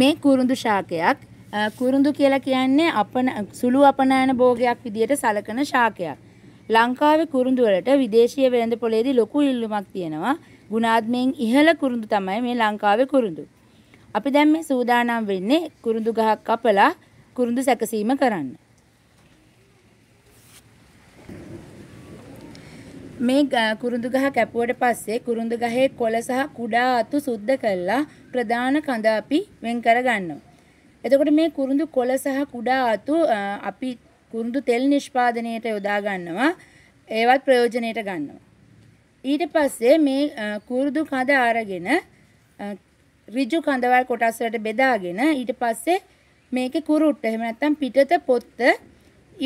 මේ කුරුඳු ශාකයක් කුරුඳු කියලා කියන්නේ අපන සුළු අපනයන භෝගයක් විදියට සලකන ශාකයක්. ලංකාවේ කුරුඳු වලට විදේශීය වෙළඳ පොලේදී ලොකු ඉල්ලුමක් තියෙනවා. ගුණාත්මයෙන් ඉහළ කුරුඳු තමයි මේ ලංකාවේ කුරුඳු. අපි දැන් මේ සූදානම් වෙන්නේ කුරුඳු ගහක් කපලා කුරුඳු සැකසීම කරන්න. මේ කුරුඳු ගහ කැපුවට පස්සේ කුරුඳු ගහේ කොළ සහ කුඩා අතු සුද්ධ කරලා ප්‍රධාන කඳ අපි වෙන් කරගන්නවා. එතකොට මේ කුරුඳු කොළ සහ කුඩා අතු අපි කුරුඳු තෙල් නිෂ්පාදනයට යොදා ගන්නවා. ඒවත් ප්‍රයෝජනයට ගන්නවා. ඊට පස්සේ මේ කුරුදු කඳ අරගෙන ඍජු කඳවල් කොටස් වලට බෙදාගෙන ඊට පස්සේ මේකේ කුරුට්ට එහෙම නැත්නම් පිටත පොත්ත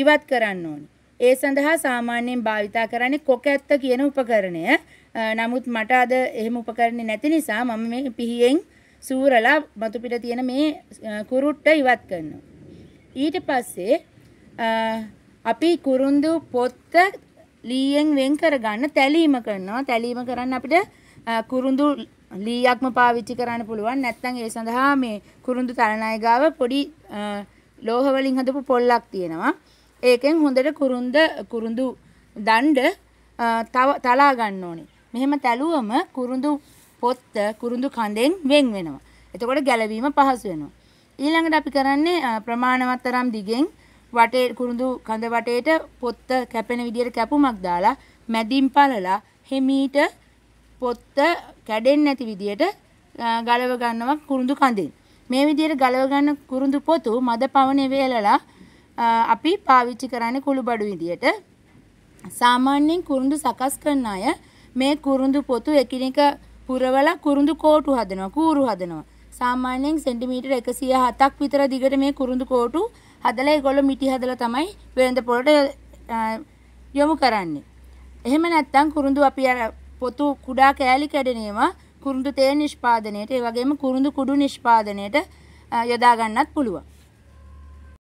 ඉවත් කරන්න ඕනේ. ඒ සඳහා සාමාන්‍යයෙන් භාවිතා කරන්නේ කොක ඇත්ත කියන උපකරණය. නමුත් මට අද එහෙම උපකරණේ නැති නිසා මම මේ පිහියෙන් සූරලා මතු පිට තියෙන මේ කුරුට්ට ඉවත් කරනවා. ඊට පස්සේ අපි කුරුඳු පොත්ත ලීයෙන් වෙන් කරගන්න තැලීම කරනවා. තැලීම කරන්න අපිට කුරුඳු ලීයක්ම පාවිච්චි කරන්න පුළුවන් නැත්නම් ඒ සඳහා මේ කුරුඳු තලනායගාව පොඩි ලෝහ වලින් හදපු පොල්ලක් තියෙනවා ඒකෙන් හොඳට කුරුන්ද කුරුඳු දණ්ඩ තව තලා ගන්න ඕනේ. මෙහෙම තැලුවම කුරුඳු පොත්ත කුරුඳු කඳෙන් වෙන් වෙනවා. එතකොට ගැලවීම පහසු වෙනවා. ඊළඟට අපි කරන්නේ ප්‍රමාණවත් තරම් දිගෙන් වටේ කුරුඳු කඳ වටේට පොත්ත කැපෙන විදියට කැපුමක් දාලා මැදින් පළලා හිමීට පොත්ත කැඩෙන්නේ නැති විදියට ගලව ගන්නවා කුරුඳු කඳෙන්. මේ විදියට ගලව ගන්න කුරුඳු පොතු මද පවනේ වේලලා අපි පාවිච්චි කරන්නේ කුළු බඩු විදියට. සාමාන්‍යයෙන් කුරුඳු සකස් කරන අය මේ කුරුඳු පොතු එකිනෙක පුරවලා කුරුඳු කෝටු හදනවා කූරු හදනවා. සාමාන්‍යයෙන් සෙන්ටිමීටර් 107ක් විතර දිගට මේ කුරුඳු කෝටු හදලා ඒගොල්ලෝ මිටි හදලා තමයි වෙළඳ පොළට යොමු කරන්නේ. එහෙම නැත්නම් කුරුඳු අපි අර පොතු කුඩා කෑලි කැඩෙනේම කුරුඳු තේ නිෂ්පාදනයේට ඒ වගේම කුරුඳු කුඩු නිෂ්පාදනයේට යොදා ගන්නත් පුළුවන්.